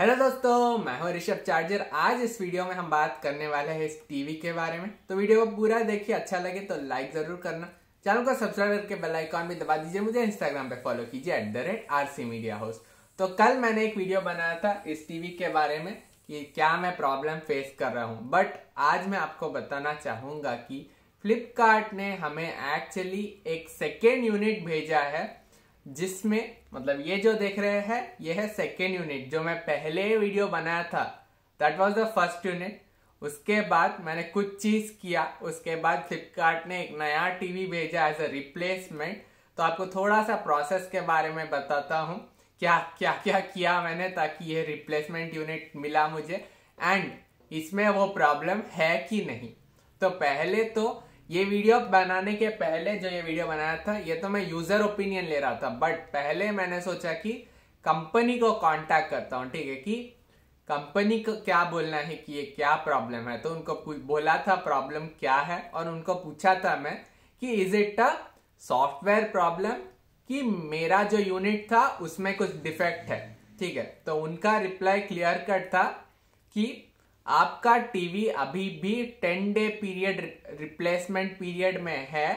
hello दोस्तों मैं हूं ऋषभ चार्जर आज इस वीडियो में हम बात करने वाले हैं इस टीवी के बारे में तो वीडियो को पूरा देखिए अच्छा लगे तो लाइक जरूर करना चैनल को सब्सक्राइब करके बेल आइकॉन भी दबा दीजिए मुझे इंस्टाग्राम पे फॉलो कीजिए at the rate R C media house तो कल मैंने एक वीडियो बनाया था इस टीवी के बारे में कि क्या मैं प्रॉब्लम फेस कर रहा हूँ बट आज मैं आपको बताना चाहूंगा कि फ्लिपकार्ट ने हमें एक्चुअली एक सेकेंड यूनिट भेजा है जिसमें मतलब ये जो देख रहे हैं ये है सेकेंड यूनिट जो मैं पहले वीडियो बनाया था that was the first unit उसके बाद मैंने कुछ चीज़ किया उसके बाद फ्लिपकार्ट ने एक नया टीवी भेजा एज अ रिप्लेसमेंट तो आपको थोड़ा सा प्रोसेस के बारे में बताता हूँ क्या क्या क्या किया मैंने ताकि ये रिप्लेसमेंट यूनिट मिला मुझे एंड इसमें वो प्रॉब्लम है कि नहीं तो पहले तो ये वीडियो बनाने के पहले जो ये वीडियो बनाया था ये तो मैं यूजर ओपिनियन ले रहा था बट पहले मैंने सोचा कि कंपनी को कांटेक्ट करता हूँ ठीक है कि कंपनी को क्या बोलना है कि ये क्या प्रॉब्लम है तो उनको बोला था प्रॉब्लम क्या है और उनको पूछा था मैं कि is it a software problem कि मेरा जो यूनिट था उसमें कुछ डिफेक्ट है ठीक है तो उनका रिप्लाई क्लियर कट था कि आपका टीवी अभी भी ten day period replacement period में है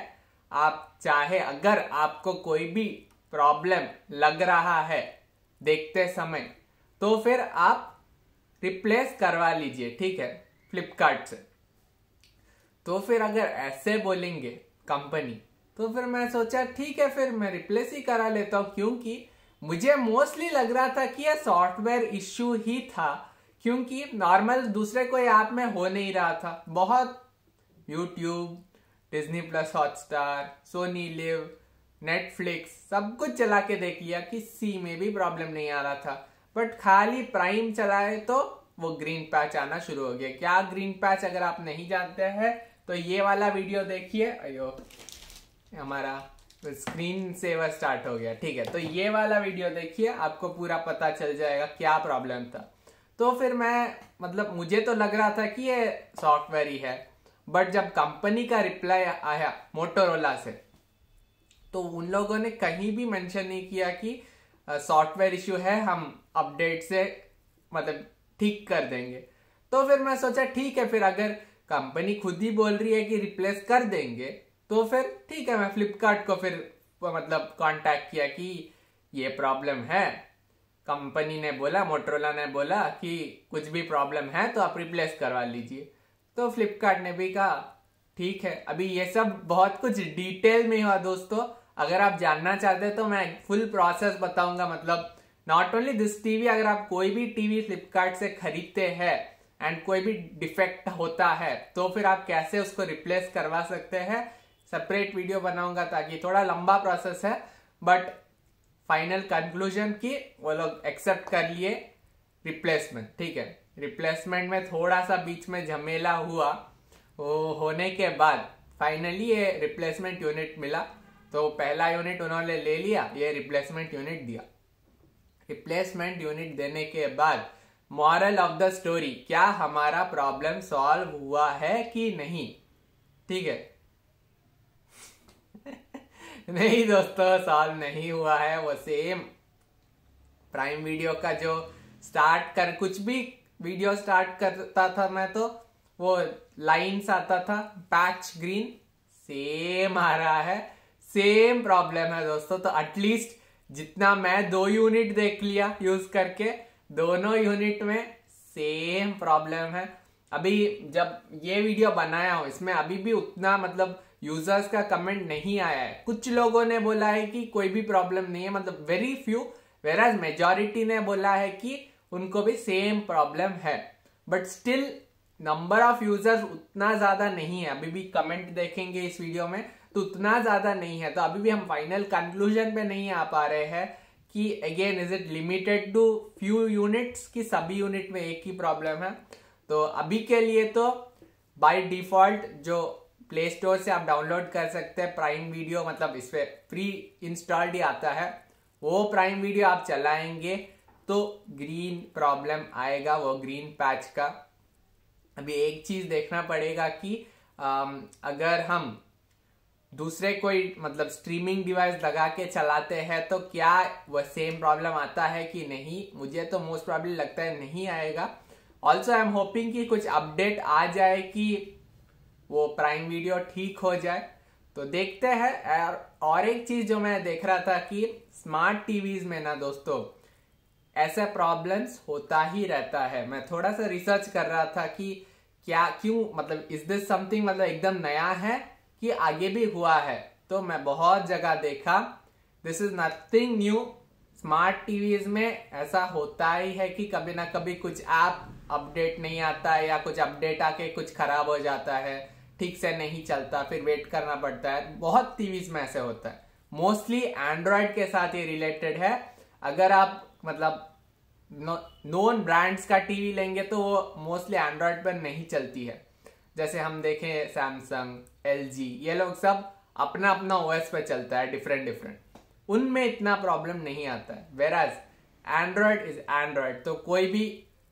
आप चाहे अगर आपको कोई भी प्रॉब्लम लग रहा है देखते समय तो फिर आप रिप्लेस करवा लीजिए ठीक है फ्लिपकार्ट से तो फिर अगर ऐसे बोलेंगे कंपनी तो फिर मैं सोचा ठीक है फिर मैं रिप्लेस ही करा लेता हूँ क्योंकि मुझे मोस्टली लग रहा था कि यह सॉफ्टवेयर इश्यू ही था क्योंकि नॉर्मल दूसरे कोई ऐप में हो नहीं रहा था बहुत YouTube Disney plus Hotstar Sony LIV Netflix सब कुछ चला के देख लिया कि सी में भी प्रॉब्लम नहीं आ रहा था बट खाली प्राइम चलाए तो वो ग्रीन पैच आना शुरू हो गया क्या ग्रीन पैच अगर आप नहीं जानते हैं तो ये वाला वीडियो देखिए अयो हमारा स्क्रीन सेवर स्टार्ट हो गया ठीक है तो ये वाला वीडियो देखिए आपको पूरा पता चल जाएगा क्या प्रॉब्लम था तो फिर मैं मतलब मुझे तो लग रहा था कि ये सॉफ्टवेयर ही है बट जब कंपनी का रिप्लाई आया मोटोरोला से तो उन लोगों ने कहीं भी मेंशन नहीं किया कि सॉफ्टवेयर इश्यू है हम अपडेट से मतलब ठीक कर देंगे तो फिर मैं सोचा ठीक है फिर अगर कंपनी खुद ही बोल रही है कि रिप्लेस कर देंगे तो फिर ठीक है मैं फ्लिपकार्ट को फिर मतलब कांटेक्ट किया कि ये प्रॉब्लम है कंपनी ने बोला मोटरोला ने बोला कि कुछ भी प्रॉब्लम है तो आप रिप्लेस करवा लीजिए तो फ्लिपकार्ट ने भी कहा ठीक है अभी ये सब बहुत कुछ डिटेल में हुआ दोस्तों अगर आप जानना चाहते हैं तो मैं फुल प्रोसेस बताऊंगा मतलब नॉट ओनली दिस टीवी अगर आप कोई भी टीवी फ्लिपकार्ट से खरीदते हैं एंड कोई भी डिफेक्ट होता है तो फिर आप कैसे उसको रिप्लेस करवा सकते हैं सेपरेट वीडियो बनाऊंगा ताकि थोड़ा लंबा प्रोसेस है बट फाइनल कंक्लूजन की वो लोग एक्सेप्ट कर लिए रिप्लेसमेंट ठीक है रिप्लेसमेंट में थोड़ा सा बीच में झमेला हुआ वो होने के बाद फाइनली ये रिप्लेसमेंट यूनिट मिला तो पहला यूनिट उन्होंने ले लिया ये रिप्लेसमेंट यूनिट दिया रिप्लेसमेंट यूनिट देने के बाद मॉरल ऑफ द स्टोरी क्या हमारा प्रॉब्लम सॉल्व हुआ है कि नहीं ठीक है नहीं दोस्तों सॉल्व नहीं हुआ है वो सेम प्राइम वीडियो का जो स्टार्ट कर कुछ भी वीडियो स्टार्ट करता था मैं तो वो लाइंस आता था पैच ग्रीन सेम आ रहा है सेम प्रॉब्लम है दोस्तों तो एटलीस्ट जितना मैं दो यूनिट देख लिया यूज करके दोनों यूनिट में सेम प्रॉब्लम है अभी जब ये वीडियो बनाया हो इसमें अभी भी उतना मतलब यूजर्स का कमेंट नहीं आया है कुछ लोगों ने बोला है कि कोई भी प्रॉब्लम नहीं है मतलब वेरी फ्यू वेराज मेजोरिटी ने बोला है कि उनको भी सेम प्रॉब्लम है but still number of users उतना ज़्यादा नहीं है अभी भी कमेंट देखेंगे इस वीडियो में तो उतना ज़्यादा नहीं है तो अभी भी हम फाइनल कंक्लूजन पे नहीं आ पा रहे हैं कि again is it limited to few units की सभी यूनिट में एक ही प्रॉब्लम है तो अभी के लिए तो बाय डिफॉल्ट जो प्ले स्टोर से आप डाउनलोड कर सकते हैं प्राइम वीडियो मतलब इस पर फ्री इंस्टॉल्ड ही आता है वो प्राइम वीडियो आप चलाएंगे तो ग्रीन प्रॉब्लम आएगा वो ग्रीन पैच का अभी एक चीज़ देखना पड़ेगा कि आ, अगर हम दूसरे कोई मतलब स्ट्रीमिंग डिवाइस लगा के चलाते हैं तो क्या वह सेम प्रॉब्लम आता है कि नहीं मुझे तो मोस्ट प्रॉब्लम लगता है नहीं आएगा ऑल्सो आई एम होपिंग कि कुछ अपडेट आ जाए कि वो प्राइम वीडियो ठीक हो जाए तो देखते हैं और एक चीज जो मैं देख रहा था कि स्मार्ट टीवीज में ना दोस्तों ऐसे प्रॉब्लम्स होता ही रहता है मैं थोड़ा सा रिसर्च कर रहा था कि क्या क्यों मतलब इज दिस समथिंग मतलब एकदम नया है कि आगे भी हुआ है तो मैं बहुत जगह देखा this is nothing new smart TVs में ऐसा होता ही है कि कभी ना कभी कुछ ऐप अपडेट नहीं आता है या कुछ अपडेट आके कुछ खराब हो जाता है ठीक से नहीं चलता फिर वेट करना पड़ता है बहुत टीवीज में ऐसे होता है मोस्टली एंड्रॉयड के साथ ये रिलेटेड है अगर आप मतलब नॉन ब्रांड्स का टीवी लेंगे तो वो मोस्टली एंड्रॉयड पर नहीं चलती है जैसे हम देखें सैमसंग एल ये लोग सब अपना अपना ओएस पे चलता है डिफरेंट डिफरेंट उनमें इतना प्रॉब्लम नहीं आता है वेराज एंड्रॉयड इज एंड्रॉयड तो कोई भी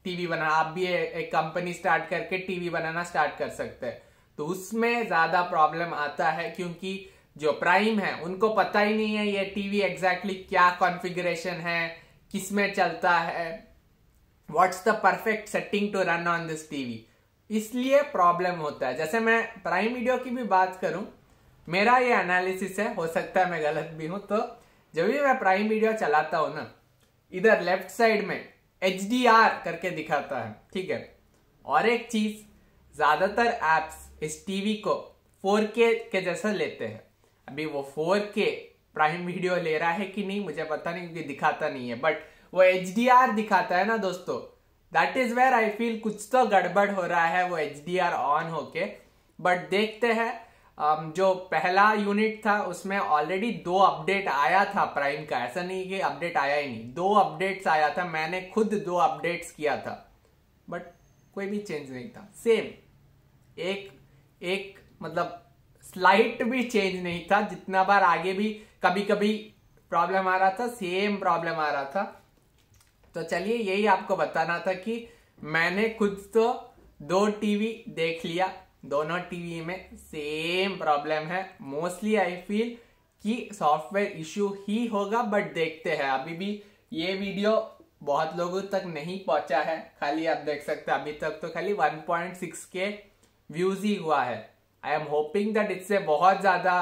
टीवी बना आप भी एक कंपनी स्टार्ट करके टीवी बनाना स्टार्ट कर सकते हैं तो उसमें ज्यादा प्रॉब्लम आता है क्योंकि जो प्राइम है उनको पता ही नहीं है ये टीवी एग्जैक्टली exactly क्या कॉन्फ़िगरेशन है किस में चलता है what's the perfect setting to run on this TV इसलिए प्रॉब्लम होता है जैसे मैं प्राइम वीडियो की भी बात करूं मेरा ये एनालिसिस है हो सकता है मैं गलत भी हूं तो जब भी मैं प्राइम वीडियो चलाता हूं ना इधर लेफ्ट साइड में एच करके दिखाता है ठीक है और एक चीज ज्यादातर एप्स इस टीवी को 4K के जैसा लेते हैं अभी वो 4K प्राइम वीडियो ले रहा है कि नहीं मुझे पता नहीं क्योंकि दिखाता नहीं है बट वो एच दिखाता है ना दोस्तों that is where I feel कुछ तो गड़बड़ हो रहा है वो एच ऑन होके बट देखते हैं um, जो पहला यूनिट था उसमें ऑलरेडी दो अपडेट आया था प्राइम का ऐसा नहीं कि अपडेट आया ही नहीं दो अपडेट्स आया था मैंने खुद दो अपडेट्स किया था बट कोई भी चेंज नहीं था सेम एक एक मतलब स्लाइट भी चेंज नहीं था जितना बार आगे भी कभी कभी प्रॉब्लम आ रहा था सेम प्रॉब्लम आ रहा था तो चलिए यही आपको बताना था कि मैंने खुद तो दो टीवी देख लिया दोनों टीवी में सेम प्रॉब्लम है मोस्टली आई फील कि सॉफ्टवेयर इश्यू ही होगा बट देखते हैं अभी भी ये वीडियो बहुत लोगों तक नहीं पहुंचा है खाली आप देख सकते हैं अभी तक तो खाली 1.6 के व्यूज ही हुआ है आई एम होपिंग दैट इससे बहुत ज़्यादा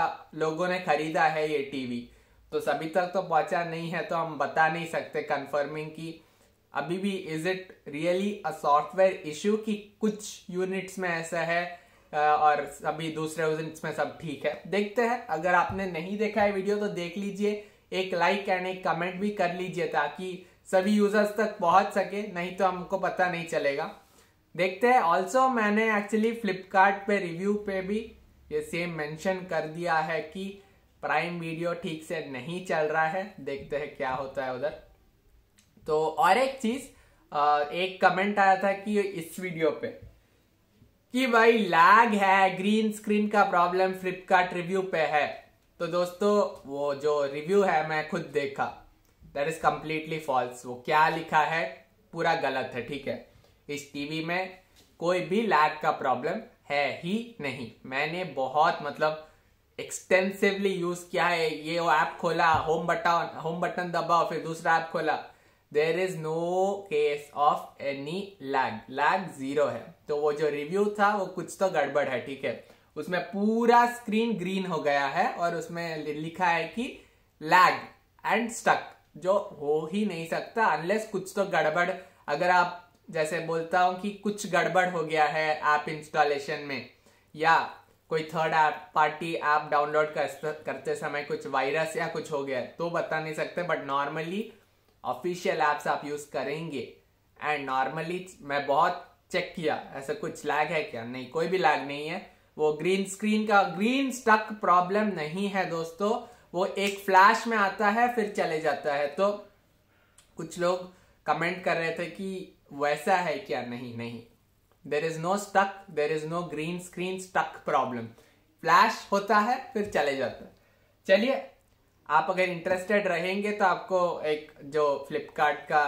लोगों ने खरीदा है ये टीवी तो सभी तक तो पहुंचा नहीं है तो हम बता नहीं सकते कंफर्मिंग की अभी भी is it really a software issue कि कुछ यूनिट्स में ऐसा है और अभी दूसरे यूनिट्स में सब ठीक है देखते हैं अगर आपने नहीं देखा है वीडियो तो देख लीजिए एक लाइक एंड एक कमेंट भी कर लीजिए ताकि सभी यूजर्स तक पहुंच सके नहीं तो हमको पता नहीं चलेगा देखते हैं ऑल्सो मैंने एक्चुअली फ्लिपकार्ट पे रिव्यू पे भी ये सेम मेंशन कर दिया है कि प्राइम वीडियो ठीक से नहीं चल रहा है देखते हैं क्या होता है उधर तो और एक चीज़ एक कमेंट आया था कि इस वीडियो पे कि भाई लैग है ग्रीन स्क्रीन का प्रॉब्लम फ्लिपकार्ट रिव्यू पे है तो दोस्तों वो जो रिव्यू है मैं खुद देखा दैट इज कम्प्लीटली फॉल्स वो क्या लिखा है पूरा गलत है ठीक है इस टीवी में कोई भी लैग का प्रॉब्लम है ही नहीं मैंने बहुत मतलब एक्सटेंसिवली यूज किया है ये ऐप खोला होम बटन होम बटन दबाओ फिर दूसरा ऐप खोला there is no case of any lag lag zero है तो वो जो रिव्यू था वो कुछ तो गड़बड़ है ठीक है उसमें पूरा स्क्रीन ग्रीन हो गया है और उसमें लिखा है कि लैग एंड स्टक जो हो ही नहीं सकता अनलेस कुछ तो गड़बड़ अगर आप जैसे बोलता हूँ कि कुछ गड़बड़ हो गया है ऐप इंस्टॉलेशन में या कोई third app party app download कर, करते समय कुछ वायरस या कुछ हो गया तो बता नहीं सकते बट नॉर्मली ऑफिशियल ऐप्स आप यूज़ करेंगे एंड नॉर्मली मैं बहुत चेक किया ऐसा कुछ लैग है क्या नहीं कोई भी लैग नहीं है वो ग्रीन स्क्रीन का ग्रीन स्टक प्रॉब्लम नहीं है दोस्तों वो एक फ्लैश में आता है फिर चले जाता है तो कुछ लोग कमेंट कर रहे थे कि वैसा है क्या नहीं नहीं there is no stuck there is no green screen stuck problem flash होता है फिर चले जाता है चलिए आप अगर इंटरेस्टेड रहेंगे तो आपको एक जो फ्लिपकार्ट का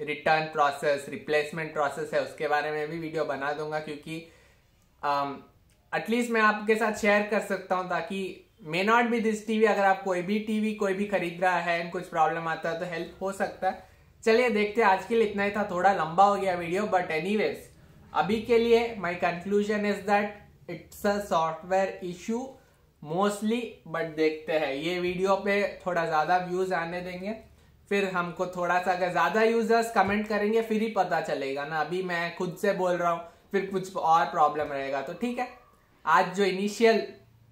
रिटर्न प्रोसेस रिप्लेसमेंट प्रोसेस है उसके बारे में भी वीडियो बना दूंगा क्योंकि एटलीस्ट um, मैं आपके साथ शेयर कर सकता हूं ताकि may not be this TV अगर आप कोई भी टीवी कोई भी खरीद रहा है कुछ प्रॉब्लम आता है तो हेल्प हो सकता है चलिए देखते हैं आज के लिए इतना ही था थोड़ा लंबा हो गया वीडियो बट एनीवेज अभी के लिए my conclusion is that it's a software issue mostly but देखते हैं ये वीडियो पे थोड़ा ज़्यादा व्यूज आने देंगे फिर हमको थोड़ा सा अगर ज़्यादा यूजर्स कमेंट करेंगे फिर ही पता चलेगा ना अभी मैं खुद से बोल रहा हूँ फिर कुछ और प्रॉब्लम रहेगा तो ठीक है आज जो इनिशियल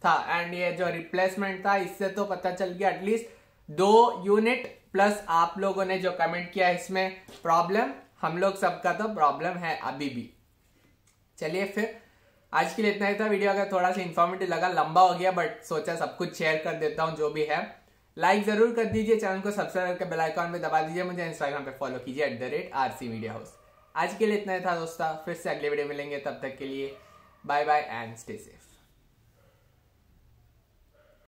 था एंड ये जो रिप्लेसमेंट था इससे तो पता चल गया एटलीस्ट दो यूनिट प्लस आप लोगों ने जो कमेंट किया इसमें प्रॉब्लम हम लोग सबका तो प्रॉब्लम है अभी भी चलिए फिर आज के लिए इतना ही था वीडियो अगर थोड़ा सा इन्फॉर्मेटिव लगा लंबा हो गया बट सोचा सब कुछ शेयर कर देता हूँ जो भी है लाइक जरूर कर दीजिए चैनल को सब्सक्राइब करके बेल आइकॉन दबा दीजिए मुझे इंस्टाग्राम पे फॉलो कीजिए at the rate R C media house आज के लिए इतना ही था दोस्तों फिर से अगले वीडियो मिलेंगे तब तक के लिए bye bye and stay safe